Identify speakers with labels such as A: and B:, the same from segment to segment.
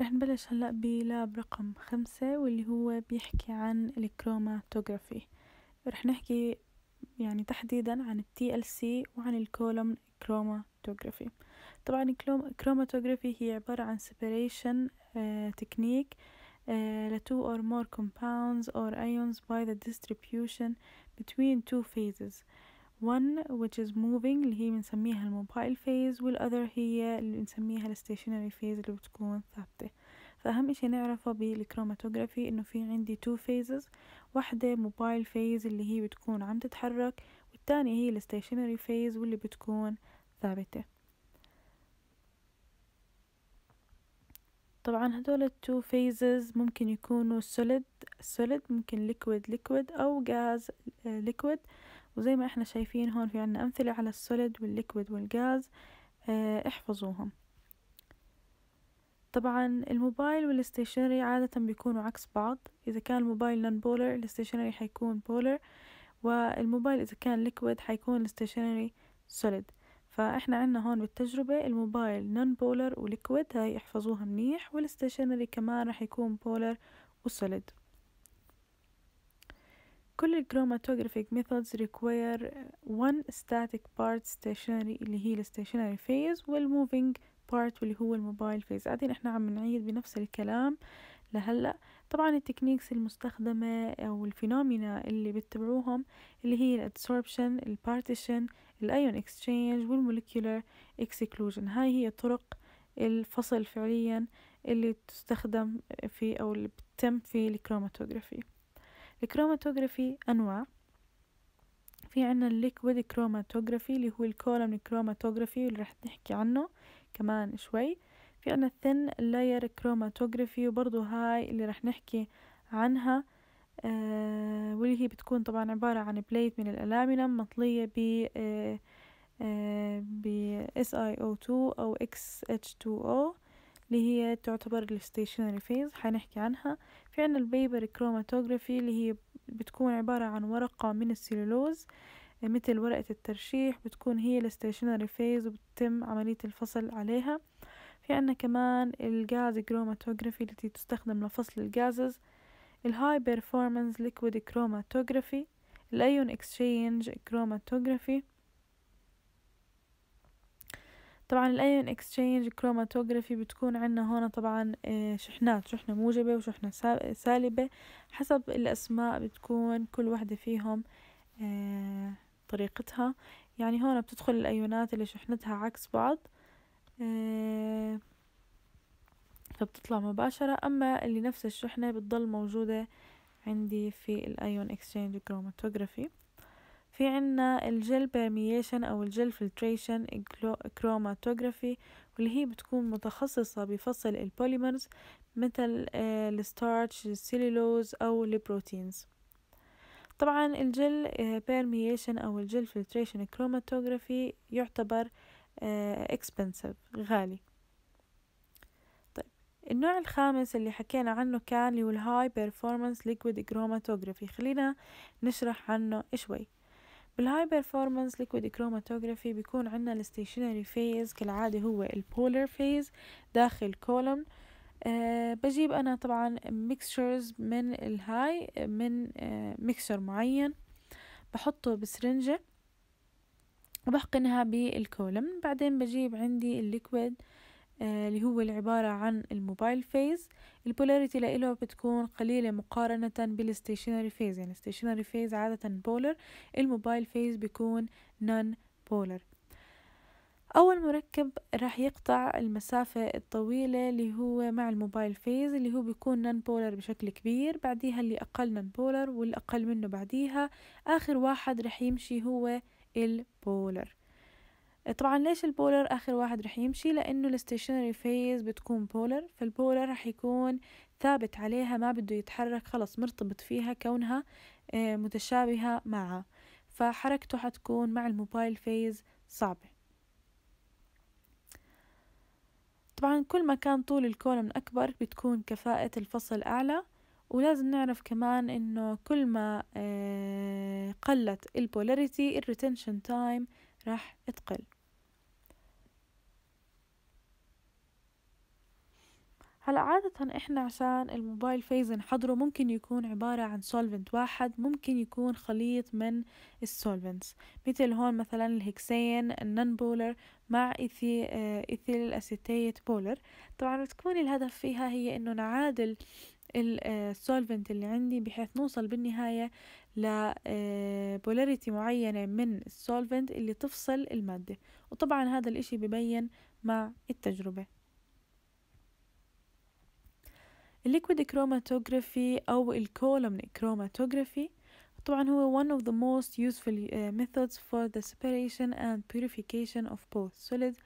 A: رح نبلش هلأ بلاب رقم خمسة واللي هو بيحكي عن الكروماتوغرافي رح نحكي يعني تحديدا عن التي ال سي وعن الكولوم كروماتوغرافي طبعا الكروماتوغرافي هي عبارة عن separation تكنيك آه، آه، ل two or more compounds or ions by the distribution between two phases one which is moving اللي هي بنسميها الموبايل فيز والأذر هي اللي بنسميها الستيشنري فيز اللي بتكون ثابتة فأهم إشي نعرفه بالكروماتوجرافي إنه في عندي تو فيزز واحدة موبايل فيز اللي هي بتكون عم تتحرك والتانية هي الستيشنري فيز واللي بتكون ثابتة طبعا هدول التو فيزز ممكن يكونوا سوليد سوليد ممكن ليكويد ليكويد أو ليكويد آه، uh, وزي ما احنا شايفين هون في عنا أمثلة على السوليد والليكويد والغاز اه احفظوهم طبعا الموبايل والستيشنري عادة بيكونوا عكس بعض إذا كان الموبايل نون بولر الستيشنري حيكون بولر والموبايل إذا كان ليكويد حيكون الستيشنري سوليد فإحنا عنا هون بالتجربة الموبايل نون بولر وليكويد هاي احفظوها منيح والستيشنري كمان رح يكون بولر وسوليد كل الكروماتوغرافيك methods require one static part stationary اللي هي الستيشنري phase والموفينج part واللي هو الموبايل phase قاعدين احنا عم نعيد بنفس الكلام لهلأ طبعا التكنيكس المستخدمة أو الفينومينا اللي بتبعوهم اللي هي الادسوربشن البارتيشن الايون اكسشينج والموليكيولر اكسكلوجن هاي هي طرق الفصل فعليا اللي تستخدم في أو اللي بتتم في الكروماتوغرافي الكروماتوغرافي أنواع في عنا الليكويد كروماتوغرافي اللي هو الكولم كروماتوغرافي اللي رح نحكي عنه كمان شوي في عنا الثن لاير كروماتوغرافي وبرضو هاي اللي رح نحكي عنها آه واللي هي بتكون طبعا عبارة عن بليت من الألامنة مطلية ب آه آه ب SiO2 أو XH2O اللي هي تعتبر الستيشنري فيز حنحكي عنها في عنا البيبر كروماتوجرافي اللي هي بتكون عبارة عن ورقة من السيلولوز آه، مثل ورقة الترشيح بتكون هي الستيشنري فيز وبتتم عملية الفصل عليها في عنا كمان الجاز كروماتوجرافي التي تستخدم لفصل الجازز الهاي بيرفورمانس ليكويد كروماتوجرافي الايون اكسشينج كروماتوجرافي طبعا الايون اكسشينج كروماتوجرافي بتكون عندنا هون طبعا آه، شحنات شحنة موجبة وشحنة سالبة حسب الاسماء بتكون كل وحده فيهم آه، طريقتها يعني هون بتدخل الايونات اللي شحنتها عكس بعض آه، فبتطلع مباشرة أما اللي نفس الشحنة بتضل موجودة عندي في الأيون اكسشينج كروماتوجرافي في عنا الجل بيرمييشن أو الجل فلتريشن كروماتوجرافي واللي هي بتكون متخصصة بفصل البوليمرز مثل الستارتش آه، السيلولوز أو البروتينز طبعا الجل بيرمييشن آه، أو الجل فلتريشن كروماتوجرافي يعتبر اكسبنسيف آه، غالي طيب، النوع الخامس اللي حكينا عنه كان اللي هو الهاي بيرفورمانس ليكويد كروماتوجرافي خلينا نشرح عنه شوي بالهاي بيرفورمانس ليكويد كروماتوغرافي بيكون عندنا الستيشنري فيز كالعادة هو البولر فيز داخل كولوم أه بجيب أنا طبعا ميكسشرز من الهاي من أه ميكسر معين بحطه بسرنجة وبحقنها بالكولم بعدين بجيب عندي الليكويد أه آه، اللي هو العبارة عن الموبايل فيز البولاريتي لإله بتكون قليلة مقارنة بالستيشنري فيز يعني الستيشنري فيز عادة بولر الموبايل فيز بيكون نون بولر أول مركب راح يقطع المسافة الطويلة اللي هو مع الموبايل فيز اللي هو بيكون نون بولر بشكل كبير بعديها اللي أقل نون بولر والأقل منه بعديها آخر واحد راح يمشي هو البولر طبعا ليش البولر اخر واحد رح يمشي لانه الستيشنري فيز بتكون بولر فالبولر رح يكون ثابت عليها ما بده يتحرك خلص مرتبط فيها كونها آه، متشابهة معها فحركته حتكون مع الموبايل فيز صعبة طبعا كل ما كان طول الكولوم أكبر بتكون كفاءة الفصل أعلى ولازم نعرف كمان إنه كل ما آه، قلت البولاريتي الريتنشن تايم راح تقل هلا عادة إحنا عشان الموبايل فيز نحضره ممكن يكون عبارة عن سولفنت واحد ممكن يكون خليط من السولفنتس مثل هون مثلا الهكسين النن بولر مع ايثيل آه، إثيل الأسيتيت بولر طبعا بتكون الهدف فيها هي إنه نعادل السولفنت آه، اللي عندي بحيث نوصل بالنهاية لبولاريتي آه، معينة من السولفنت اللي تفصل المادة وطبعا هذا الاشي ببين مع التجربة الليكويد chromatography أو الكولومن chromatography طبعا هو one of the most useful uh, methods for the separation and purification of both solid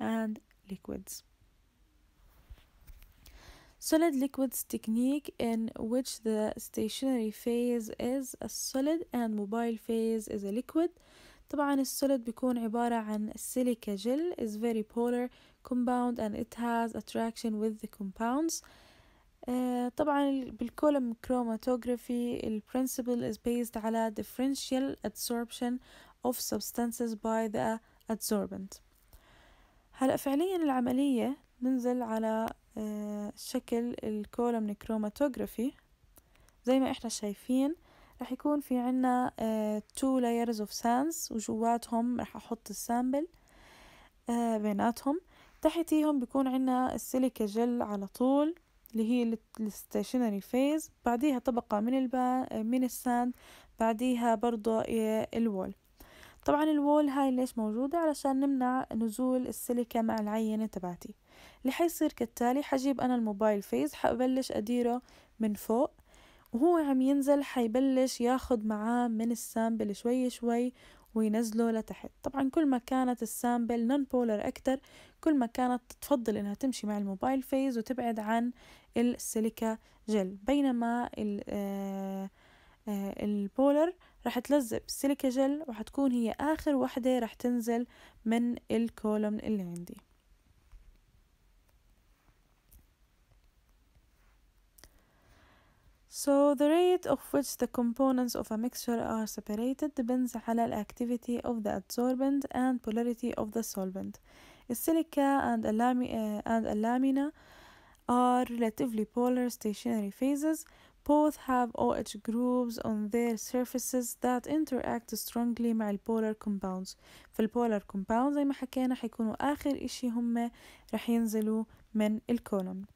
A: and liquids. Solid liquids technique in which the stationary phase is a solid and mobile phase is a liquid طبعا السوليد بيكون عبارة عن silica gel is very polar compound and it has attraction with the compounds آه، طبعا بالكولم كروماتوجرافي البرنسبل از is على differential adsorption of substances by the adsorbent هلا فعليا العملية ننزل على آه، شكل الكولم كروماتوغرافي زي ما احنا شايفين رح يكون في عنا تو آه، layers of sands وجواتهم رح احط السامبل بيناتهم تحتيهم بيكون عنا السيليكا جل على طول اللي هي الستيشنري فيز بعديها طبقة من البا من الساند بعديها برضو الوول طبعا الوول هاي ليش موجودة علشان نمنع نزول السيليكا مع العينة تبعتي اللي حيصير كالتالي حجيب أنا الموبايل فيز حبلش أديره من فوق وهو عم ينزل حيبلش ياخد معاه من السامبل شوي شوي وينزله لتحت طبعا كل ما كانت السامبل نون بولر أكتر كل ما كانت تفضل إنها تمشي مع الموبايل فيز وتبعد عن السيليكا جل بينما آه، آه، البولر راح تلزق بالسيليكا جل وحتكون هي آخر وحدة راح تنزل من الكولوم اللي عندي So the rate of which the components of a mixture are separated depends on the activity of the adsorbent and polarity of the solvent. silica and a, uh, and lamina are relatively polar stationary phases. Both have OH groups on their surfaces that interact strongly with polar compounds. polar compounds will be the last آخر إشي هم رح ينزلوا the column.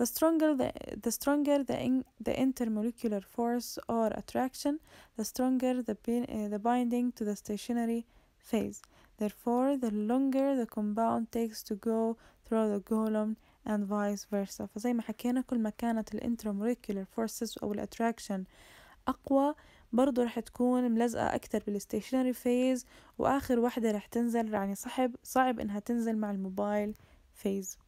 A: The stronger the, the stronger the, in, the intermolecular force or attraction, the stronger the, bin, uh, eh, the binding to the stationary phase. Therefore, the longer the compound takes to go through the column and vice versa. فزي ما حكينا كل ما كانت intermolecular forces أو ال attraction أقوى برضو رح تكون ملزقة أكتر بالstationary phase وآخر واحدة رح تنزل يعني صعب صعب إنها تنزل مع الموبايل phase.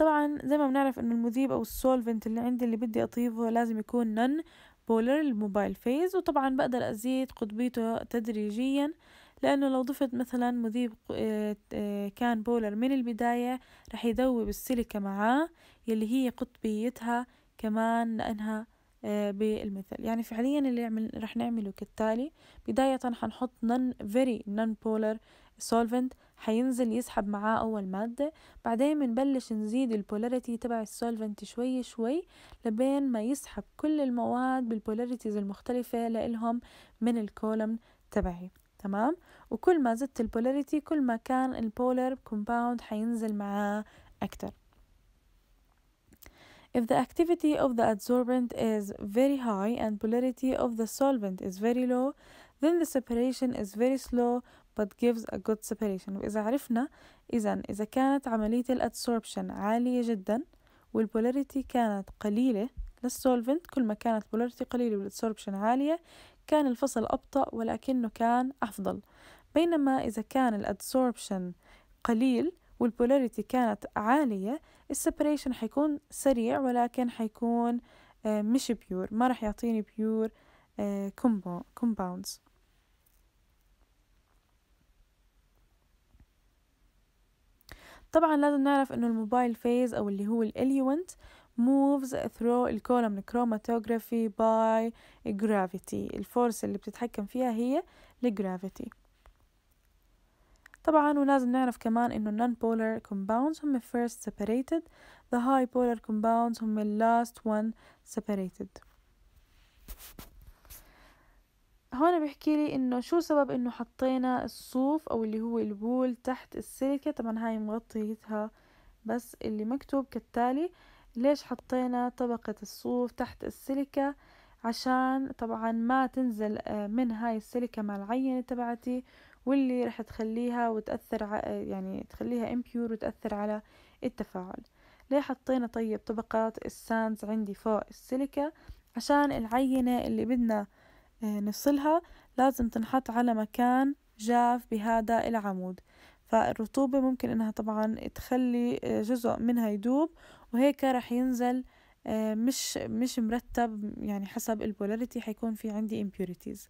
A: طبعا زي ما بنعرف انه المذيب او السولفنت اللي عندي اللي بدي اطيبه لازم يكون نن بولر الموبايل فيز وطبعا بقدر ازيد قطبيته تدريجيا لانه لو ضفت مثلا مذيب آه، آه، كان بولر من البداية رح يذوب السيليكا معاه يلي هي قطبيتها كمان لانها آه، بالمثل يعني فعليا اللي يعمل رح نعمله كالتالي بداية حنحط non very non polar solvent حينزل يسحب معاه أول مادة بعدين بنبلش نزيد البولاريتي تبع السولفنت شوي شوي لبين ما يسحب كل المواد بالبولاريتيز المختلفة لإلهم من الكولم تبعي تمام وكل ما زدت البولاريتي كل ما كان البولر كومباوند حينزل معاه أكتر If the activity of the adsorbent is very high and polarity of the solvent is very low, then the separation is very slow but gives a good separation. وإذا عرفنا إذا إذا كانت عملية الأدسوربشن عالية جدا والبولاريتي كانت قليلة للسولفنت كل ما كانت بولاريتي قليلة والأدسوربشن عالية كان الفصل أبطأ ولكنه كان أفضل بينما إذا كان الأدسوربشن قليل والبولاريتي كانت عالية السبريشن حيكون سريع ولكن حيكون آه، مش بيور ما راح يعطيني بيور كومباوندز آه، طبعا لازم نعرف انه الموبايل فيز او اللي هو الاليوانت moves through الكولم chromatography by gravity الفورس اللي بتتحكم فيها هي الجرافيتي طبعا ولازم نعرف كمان انه النون بولر كومباوندز هم first separated the high polar compounds هم last one separated هون بيحكي لي انه شو سبب انه حطينا الصوف او اللي هو البول تحت السيليكا طبعا هاي مغطيتها بس اللي مكتوب كالتالي ليش حطينا طبقة الصوف تحت السيليكا عشان طبعا ما تنزل آه، من هاي السيليكا مع العينة تبعتي واللي راح تخليها وتأثر ع... يعني تخليها امبيور وتأثر على التفاعل ليه حطينا طيب طبقات الساندز عندي فوق السيليكا عشان العينة اللي بدنا آه، نفصلها لازم تنحط على مكان جاف بهذا العمود فالرطوبة ممكن انها طبعا تخلي آه، جزء منها يدوب وهيك رح ينزل آه، مش مش مرتب يعني حسب البولاريتي حيكون في عندي impurities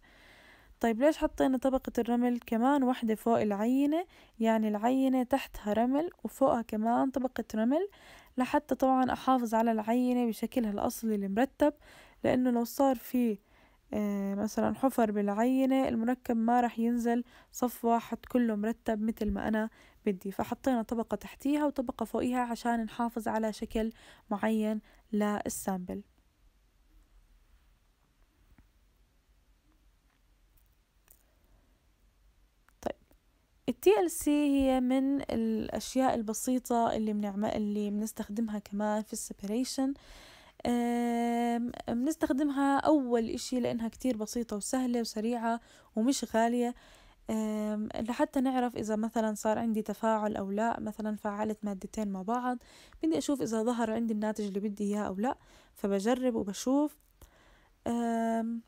A: طيب ليش حطينا طبقة الرمل كمان واحدة فوق العينة يعني العينة تحتها رمل وفوقها كمان طبقة رمل لحتى طبعا أحافظ على العينة بشكلها الأصلي المرتب لأنه لو صار في آه، مثلا حفر بالعينة المركب ما رح ينزل صف واحد كله مرتب مثل ما أنا بدي فحطينا طبقة تحتيها وطبقة فوقيها عشان نحافظ على شكل معين للسامبل التي ال سي هي من الأشياء البسيطة اللي بنعمل اللي بنستخدمها كمان في السبريشن بنستخدمها أول إشي لأنها كتير بسيطة وسهلة وسريعة ومش غالية لحتى نعرف إذا مثلا صار عندي تفاعل أو لا مثلا فعلت مادتين مع بعض بدي أشوف إذا ظهر عندي الناتج اللي بدي إياه أو لا فبجرب وبشوف أم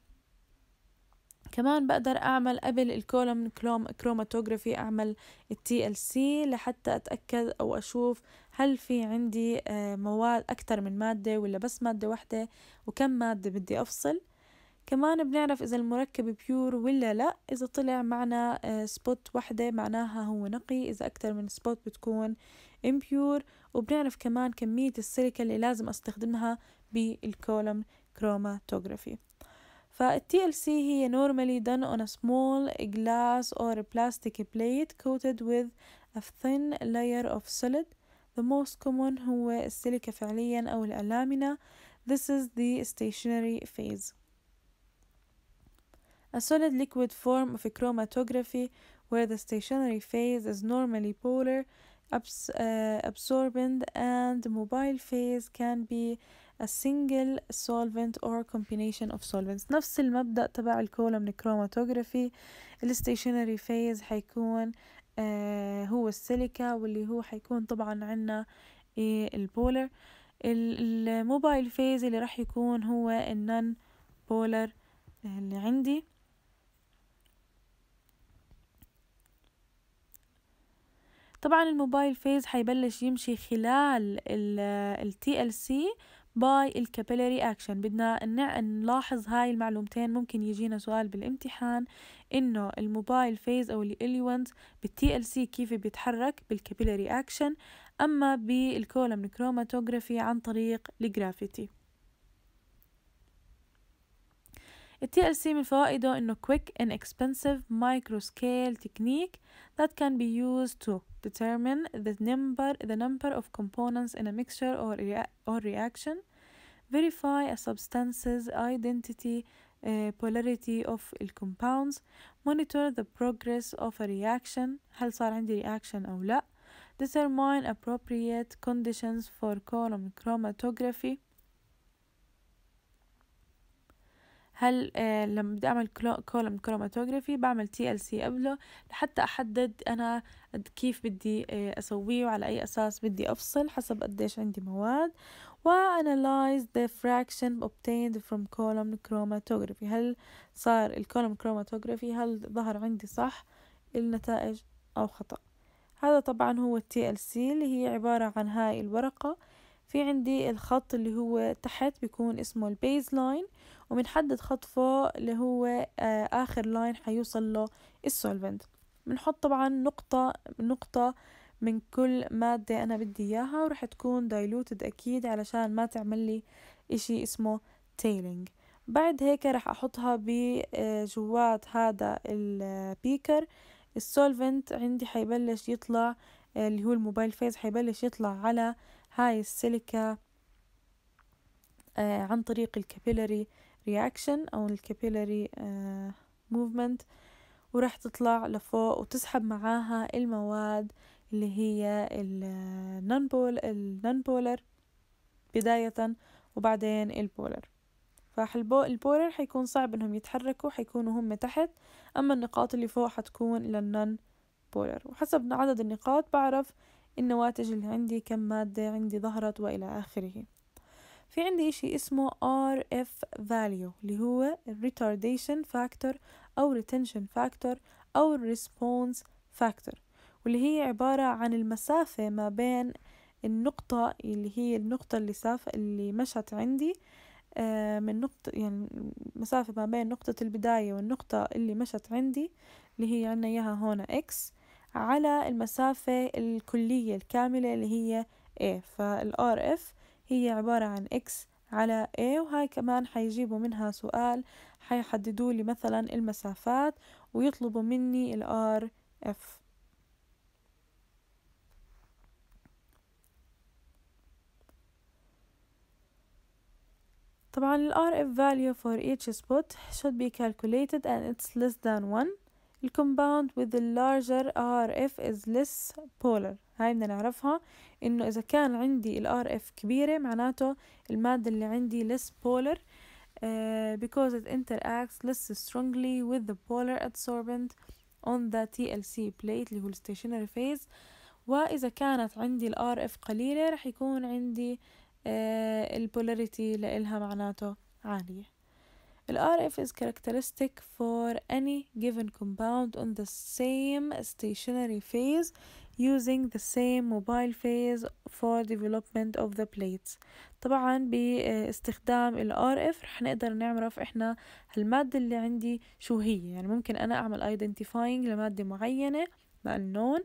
A: كمان بقدر أعمل قبل الكولوم كروماتوجرافي أعمل التي ال سي لحتى أتأكد أو أشوف هل في عندي آه، مواد أكتر من مادة ولا بس مادة واحدة وكم مادة بدي أفصل كمان بنعرف إذا المركب بيور ولا لا إذا طلع معنا سبوت آه، واحدة معناها هو نقي إذا أكتر من سبوت بتكون امبيور وبنعرف كمان كمية السيليكا اللي لازم أستخدمها بالكولوم كروماتوجرافي فالتي ال سي هي normally done on a small glass or a plastic plate coated with a thin layer of solid the most common هو السيليكا فعليا أو الألامنة this is the stationary phase a solid liquid form of chromatography where the stationary phase is normally polar Uh, absorbent and mobile phase can be a single solvent or combination of solvents نفس المبدأ تبع الكولومن كروماتوجرافي الستيشنري فيز حيكون آه هو السيليكا واللي هو حيكون طبعا عنا إيه، البولر الموبايل فيز اللي راح يكون هو النن بولر اللي عندي طبعا الموبايل فيز حيبلش يمشي خلال ال TLC باي الكابيلاري اكشن بدنا نلاحظ هاي المعلومتين ممكن يجينا سؤال بالامتحان انه الموبايل فيز او الاليونز بالتي ال سي كيف بيتحرك بالكابيلاري اكشن اما بالكولم كروماتوجرافي عن طريق الجرافيتي ال TLC من فوائده إنه quick and expensive micro scale technique that can be used to determine the number the number of components in a mixture or rea or reaction, verify a substance's identity uh, polarity of compounds monitor the progress of a reaction هل صار عندي reaction أو لا determine appropriate conditions for column chromatography هل آه لما بدي أعمل كولم كروماتوجرافي بعمل تي ال سي قبله لحتى أحدد أنا كيف بدي آه أسويه وعلى أي أساس بدي أفصل حسب قديش عندي مواد وانالايز ذا فراكشن obtained فروم column chromatography هل صار الكولم كروماتوجرافي هل ظهر عندي صح النتائج أو خطأ هذا طبعا هو التي ال سي اللي هي عبارة عن هاي الورقة في عندي الخط اللي هو تحت بيكون اسمه البيز لاين وبنحدد خط فوق اللي هو آه، آخر لاين حيوصل له السولفنت بنحط طبعا نقطة نقطة من كل مادة أنا بدي إياها ورح تكون دايلوتد أكيد علشان ما تعمل لي إشي اسمه تيلينج بعد هيك رح أحطها بجوات آه، هذا البيكر السولفنت عندي حيبلش يطلع آه، اللي هو الموبايل فيز حيبلش يطلع على هاي السيليكا آه، عن طريق الكابيلاري رياكشن أو الكابيلاري آه، موفمنت وراح تطلع لفوق وتسحب معاها المواد اللي هي النونبول آه، بولر بداية وبعدين البولر البولر حيكون صعب انهم يتحركوا حيكونوا هم تحت اما النقاط اللي فوق حتكون للنان بولر وحسب عدد النقاط بعرف النواتج اللي عندي كم مادة عندي ظهرت وإلى آخره في عندي إشي اسمه RF value اللي هو retardation factor أو retention factor أو response factor واللي هي عبارة عن المسافة ما بين النقطة اللي هي النقطة اللي ساف اللي مشت عندي آه، من نقطة يعني مسافة ما بين نقطة البداية والنقطة اللي مشت عندي اللي هي عنا إياها هون إكس على المسافة الكلية الكاملة اللي هي A اف هي عبارة عن X على A وهاي كمان حيجيبوا منها سؤال حيحددوا لي مثلا المسافات ويطلبوا مني الار اف طبعا ال RF value for each spot should be calculated and it's less than 1 ال compound with the larger RF is less polar هاي بدنا نعرفها إنه إذا كان عندي ال RF كبيرة معناته المادة اللي عندي less polar uh, because it interacts less strongly with the polar adsorbent on the TLC plate اللي هو stationary phase وإذا كانت عندي ال RF قليلة رح يكون عندي البولاريتي لإلها معناته عالية ال RF is characteristic for any given compound on the same stationary phase using the same mobile phase for development of the plates طبعا باستخدام ال RF رح نقدر نعرف احنا المادة اللي عندي شو هي يعني ممكن انا اعمل identifying لمادة معينة مع النون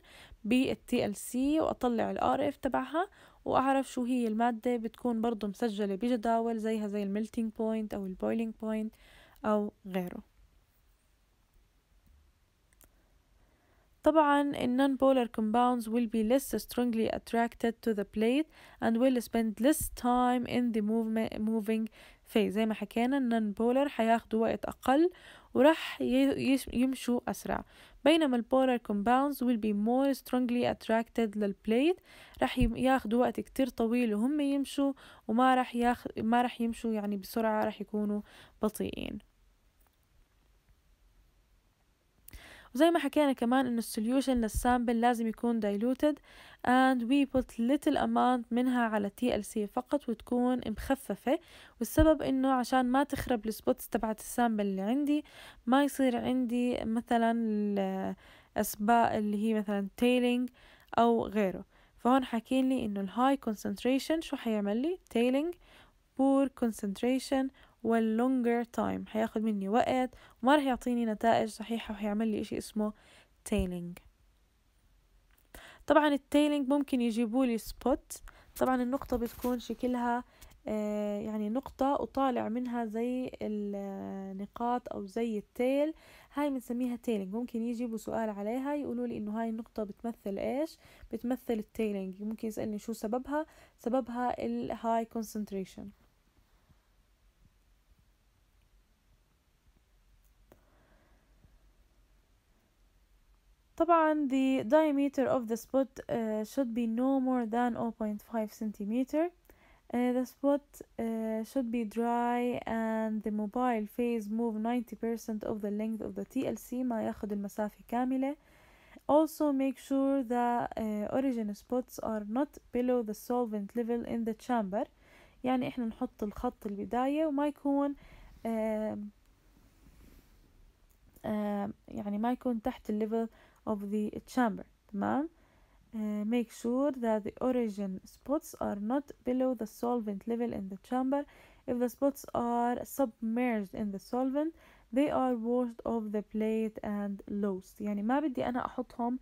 A: بالتي ال سي واطلع ال RF تبعها وأعرف شو هي المادة بتكون برضو مسجلة بجداول زيها زي الميلتينج بوينت أو البويلينج بوينت أو غيره طبعا non-polar compounds will be less strongly attracted to the plate and will spend less time in the movement, moving فزي ما حكينا النون بولر حياخدوا وقت أقل وراح يمشوا أسرع بينما البولر كومباوندز will be more strongly attracted للبليت راح ياخدوا وقت كتير طويل وهم يمشوا وما راح ياخ... ما راح يمشوا يعني بسرعة راح يكونوا بطيئين وزي ما حكينا كمان إنه السوليوشن للسامبل لازم يكون دايلوتد and we put little amount منها على TLC فقط وتكون مخففة والسبب إنه عشان ما تخرب السبوتس تبعت السامبل اللي عندي ما يصير عندي مثلا الأسباء اللي هي مثلا تيلينج أو غيره فهون حاكين لي إنه الهاي concentration شو حيعمل لي تيلينج poor concentration واللونجر تايم هياخد مني وقت وما رح يعطيني نتائج صحيحة وهيعمل لي إشي اسمه تيلينج طبعا التيلينج ممكن يجيبوا لي سبوت طبعا النقطة بتكون شكلها آه، يعني نقطة وطالع منها زي النقاط آه، أو زي التيل هاي بنسميها تيلينج ممكن يجيبوا سؤال عليها يقولوا لي إنه هاي النقطة بتمثل إيش بتمثل التيلينج ممكن يسألني شو سببها سببها الهاي كونسنتريشن طبعا the diameter of the spot uh, should be no more than 0.5 centimeter Uh, the spot uh, should be dry and the mobile phase move 90% of the length of the TLC ما ياخد المسافة كاملة also make sure the uh, origin spots are not below the solvent level in the chamber يعني احنا نحط الخط البداية وما يكون يعني ما يكون تحت الليفل of the chamber تمام uh, make sure that the origin spots are not below the solvent level in the chamber if the spots are submerged in the solvent they are washed off the plate and lost يعني ما بدي أنا أحطهم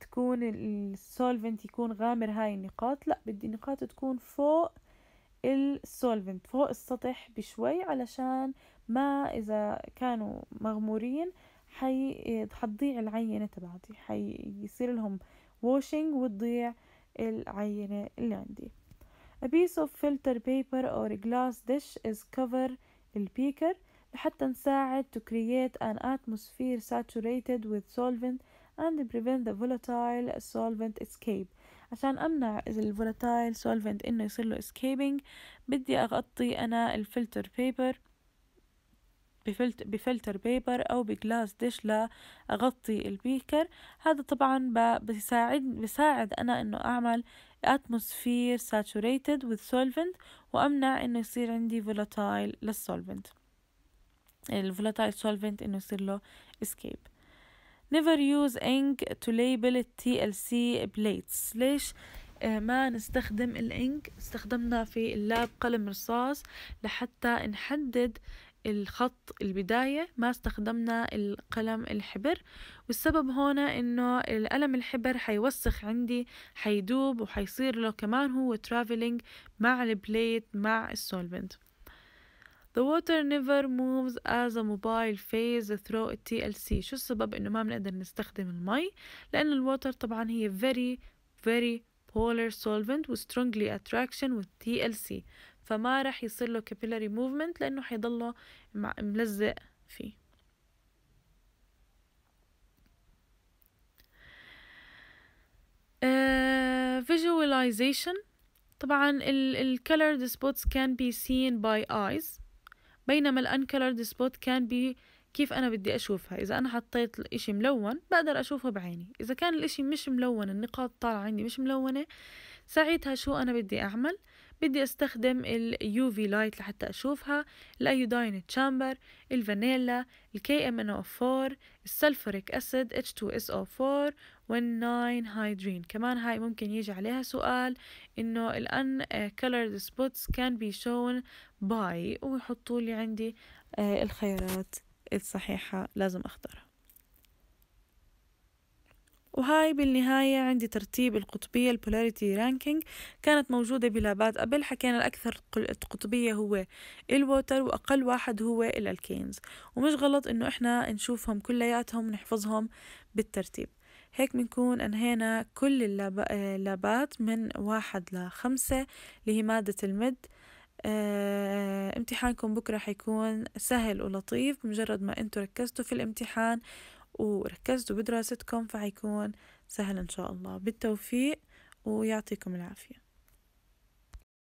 A: تكون السولفنت يكون غامر هاي النقاط لا بدي النقاط تكون فوق السولفنت فوق السطح بشوي علشان ما إذا كانوا مغمورين حي حتضيع العينة تبعتي حيصير لهم واشنج وتضيع العينة اللي عندي A piece of filter paper or glass dish is cover البيكر لحتى نساعد to create an atmosphere saturated with solvent and prevent the volatile solvent escape عشان امنع الفولاتايل solvent انه يصير له escaping بدي اغطي انا الفلتر paper بفلتر بيبر أو بجلاس ديش لأغطي البيكر هذا طبعا بساعد, بساعد أنا إنه أعمل أتموسفير ساتوريتد with solvent وأمنع إنه يصير عندي volatile للسولفنت الفولاتايل سولفنت إنه يصير له escape never use ink to label TLC plates ليش آه، ما نستخدم الإنك استخدمنا في اللاب قلم رصاص لحتى نحدد الخط البداية ما استخدمنا القلم الحبر والسبب هنا انه القلم الحبر حيوسخ عندي حيدوب وحيصير له كمان هو ترافلينج مع البليت مع السولفنت The water never moves as a mobile phase through TLC شو السبب انه ما بنقدر نستخدم المي لان الوتر طبعا هي very very polar solvent with strongly attraction with TLC فما راح يصير له capillary movement لأنه حيضله ملزق فيه uh, طبعا ال colored spots can be seen by eyes بينما ال uncolored spot can be كيف أنا بدي أشوفها إذا أنا حطيت الإشي ملون بقدر أشوفه بعيني إذا كان الإشي مش ملون النقاط طالعة عندي مش ملونة ساعتها شو أنا بدي أعمل بدي استخدم اليو في لايت لحتى اشوفها الايوداين تشامبر الفانيلا الكي ام ان او 4 السلفوريك اسيد اتش 2 اس او 4 والناين هايدرين كمان هاي ممكن يجي عليها سؤال انه الان كلرد سبوتس كان بي شون باي ويحطوا لي عندي آه، الخيارات الصحيحة لازم اختارها وهاي بالنهاية عندي ترتيب القطبية البولاريتي رانكينج كانت موجودة بلابات قبل حكينا الأكثر قطبية هو الووتر وأقل واحد هو الألكينز ومش غلط إنه إحنا نشوفهم كلياتهم ونحفظهم بالترتيب هيك بنكون أنهينا كل اللابات من واحد لخمسة اللي هي مادة المد آه، امتحانكم بكرة حيكون سهل ولطيف بمجرد ما انتوا ركزتوا في الامتحان وركزتوا بدراستكم فحيكون سهل إن شاء الله بالتوفيق ويعطيكم العافية